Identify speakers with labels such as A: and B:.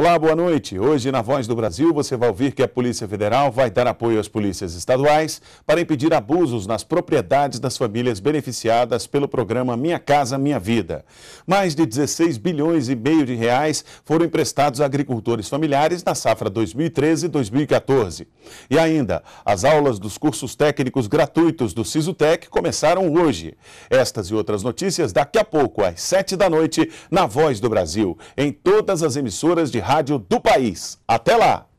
A: Olá, boa noite. Hoje, na Voz do Brasil, você vai ouvir que a Polícia Federal vai dar apoio às polícias estaduais para impedir abusos nas propriedades das famílias beneficiadas pelo programa Minha Casa Minha Vida. Mais de 16 bilhões e meio de reais foram emprestados a agricultores familiares na safra 2013-2014. E ainda, as aulas dos cursos técnicos gratuitos do SISUTEC começaram hoje. Estas e outras notícias daqui a pouco, às 7 da noite, na Voz do Brasil, em todas as emissoras de rádio do país. Até lá!